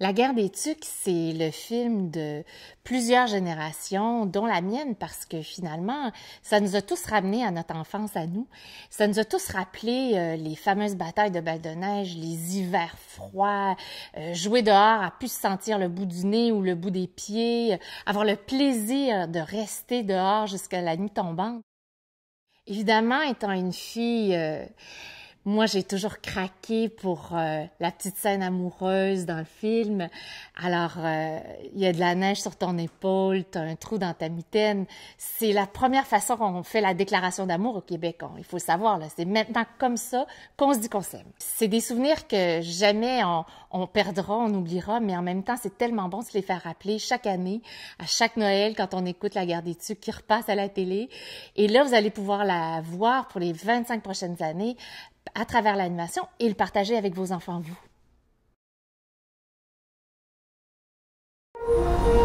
La guerre des tucs, c'est le film de plusieurs générations, dont la mienne, parce que finalement, ça nous a tous ramenés à notre enfance, à nous. Ça nous a tous rappelé euh, les fameuses batailles de bal de neige, les hivers froids, euh, jouer dehors à plus sentir le bout du nez ou le bout des pieds, avoir le plaisir de rester dehors jusqu'à la nuit tombante. Évidemment, étant une fille euh, moi, j'ai toujours craqué pour euh, la petite scène amoureuse dans le film. Alors, euh, il y a de la neige sur ton épaule, tu as un trou dans ta mitaine. C'est la première façon qu'on fait la déclaration d'amour au Québec. Hein. il faut savoir, c'est maintenant comme ça qu'on se dit qu'on s'aime. C'est des souvenirs que jamais on, on, perdra, on oubliera, mais en même temps, c'est tellement bon de se les faire rappeler chaque année, à chaque Noël, quand on écoute La Guerre des tues qui repasse à la télé. Et là, vous allez pouvoir la voir pour les 25 prochaines années à travers l'animation et le partager avec vos enfants, vous.